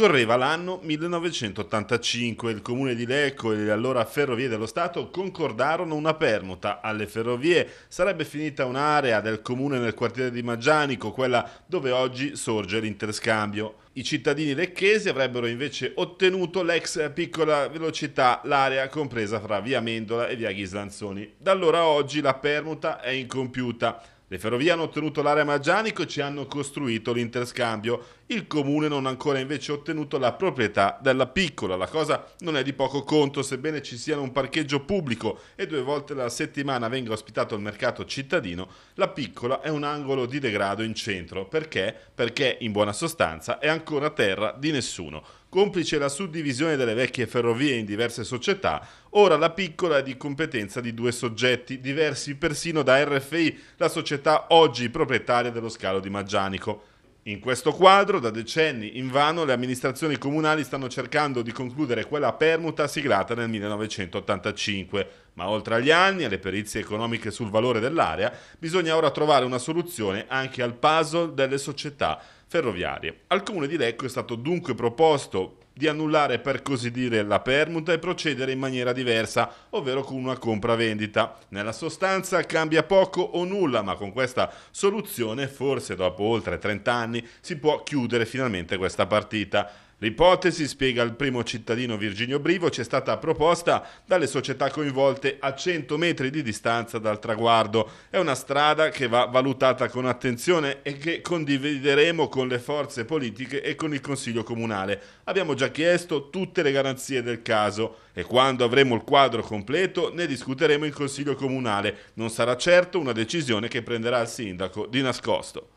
Scorreva l'anno 1985, il comune di Lecco e le allora Ferrovie dello Stato concordarono una permuta alle ferrovie. Sarebbe finita un'area del comune nel quartiere di Maggianico, quella dove oggi sorge l'interscambio. I cittadini lecchesi avrebbero invece ottenuto l'ex piccola velocità, l'area compresa fra via Mendola e via Ghislanzoni. Da allora a oggi la permuta è incompiuta. Le ferrovie hanno ottenuto l'area Maggianico e ci hanno costruito l'interscambio. Il comune non ha ancora invece ottenuto la proprietà della piccola. La cosa non è di poco conto, sebbene ci siano un parcheggio pubblico e due volte alla settimana venga ospitato il mercato cittadino, la piccola è un angolo di degrado in centro. Perché? Perché in buona sostanza è ancora terra di nessuno complice la suddivisione delle vecchie ferrovie in diverse società, ora la piccola è di competenza di due soggetti, diversi persino da RFI, la società oggi proprietaria dello scalo di Maggianico. In questo quadro, da decenni in vano, le amministrazioni comunali stanno cercando di concludere quella permuta siglata nel 1985, ma oltre agli anni e alle perizie economiche sul valore dell'area, bisogna ora trovare una soluzione anche al puzzle delle società ferroviarie. Al comune di Lecco è stato dunque proposto di annullare per così dire la permuta e procedere in maniera diversa, ovvero con una compravendita. Nella sostanza cambia poco o nulla, ma con questa soluzione forse dopo oltre 30 anni si può chiudere finalmente questa partita. L'ipotesi, spiega il primo cittadino Virginio Brivo, ci è stata proposta dalle società coinvolte a 100 metri di distanza dal traguardo. È una strada che va valutata con attenzione e che condivideremo con le forze politiche e con il Consiglio Comunale. Abbiamo già chiesto tutte le garanzie del caso e quando avremo il quadro completo ne discuteremo in Consiglio Comunale. Non sarà certo una decisione che prenderà il sindaco di nascosto.